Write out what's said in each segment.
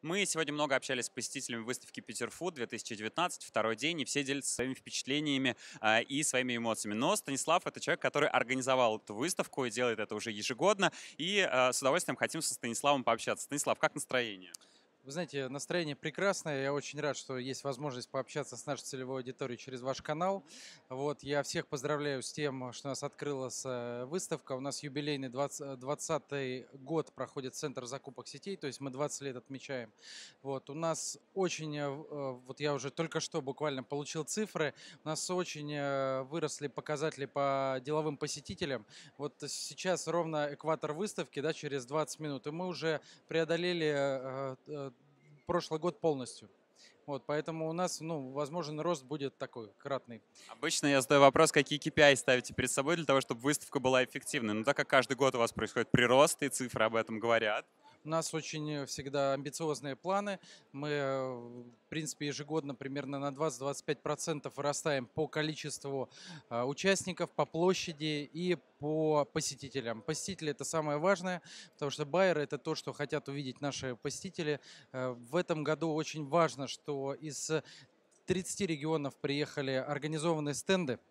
Мы сегодня много общались с посетителями выставки Питерфуд 2019, второй день, и все делятся своими впечатлениями э, и своими эмоциями. Но Станислав — это человек, который организовал эту выставку и делает это уже ежегодно, и э, с удовольствием хотим со Станиславом пообщаться. Станислав, как настроение? Вы знаете, настроение прекрасное. Я очень рад, что есть возможность пообщаться с нашей целевой аудиторией через ваш канал. Вот, я всех поздравляю с тем, что у нас открылась э, выставка. У нас юбилейный 20, 20 э, год проходит Центр закупок сетей, то есть мы 20 лет отмечаем. Вот, у нас очень, э, вот я уже только что буквально получил цифры, у нас очень выросли показатели по деловым посетителям. Вот сейчас ровно экватор выставки, да, через 20 минут, и мы уже преодолели прошлый год полностью. Вот, поэтому у нас, ну, возможен рост будет такой, кратный. Обычно я задаю вопрос, какие KPI ставите перед собой для того, чтобы выставка была эффективной. Но ну, так как каждый год у вас происходит прирост, и цифры об этом говорят, у нас очень всегда амбициозные планы. Мы, э, в принципе, ежегодно примерно на 20-25% вырастаем по количеству э, участников, по площади и по посетителям. Посетители – это самое важное, потому что байеры – это то, что хотят увидеть наши посетители. Э, в этом году очень важно, что из 30 регионов приехали организованные стенды –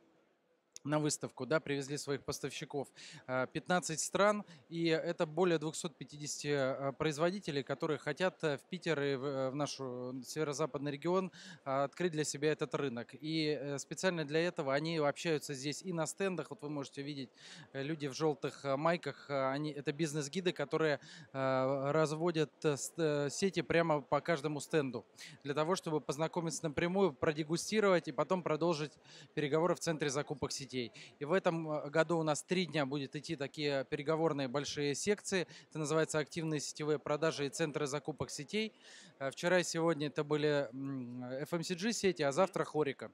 на выставку, да, привезли своих поставщиков. 15 э, стран, и это более 250 э, производителей, которые хотят э, в Питер и в наш северо-западный регион открыть для себя этот рынок. И специально для этого они общаются здесь и на стендах, вот вы можете видеть люди в желтых майках, они, это бизнес-гиды, которые разводят сети прямо по каждому стенду, для того, чтобы познакомиться напрямую, продегустировать и потом продолжить переговоры в центре закупок сети детей. И в этом э, году у нас три дня будет идти такие переговорные большие секции. Это называется «Активные сетевые продажи и центры закупок сетей». Э, вчера и сегодня это были FMCG-сети, э, эм а завтра «Хорика».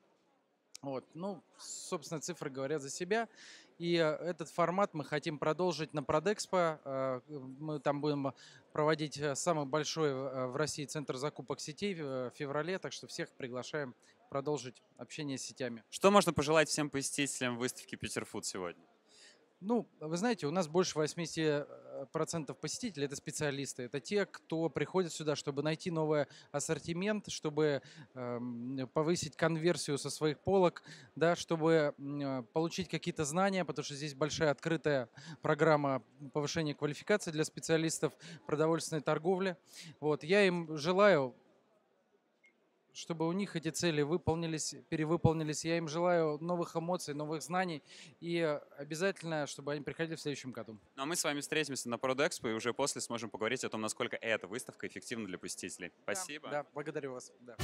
Вот. Ну, собственно, цифры говорят за себя. И э, этот формат мы хотим продолжить на Продэкспо. Э, мы там будем проводить э, самый большой в России центр закупок сетей в феврале, так что всех приглашаем продолжить общение с сетями. Что можно пожелать всем посетителям выставки Питерфуд сегодня? Ну, вы знаете, у нас больше 80 Э, процентов посетителей – это специалисты, это те, кто приходит сюда, чтобы найти новый ассортимент, чтобы эм, э, повысить конверсию со своих полок, да, чтобы э, получить какие-то знания, потому что здесь большая открытая программа повышения квалификации для специалистов продовольственной торговли. Вот. Я им желаю чтобы у них эти цели выполнились, перевыполнились. Я им желаю новых эмоций, новых знаний и обязательно, чтобы они приходили в следующем году. Ну а мы с вами встретимся на Продэкспо и уже после сможем поговорить о том, насколько эта выставка эффективна для посетителей. Спасибо. Да, да благодарю вас. Да.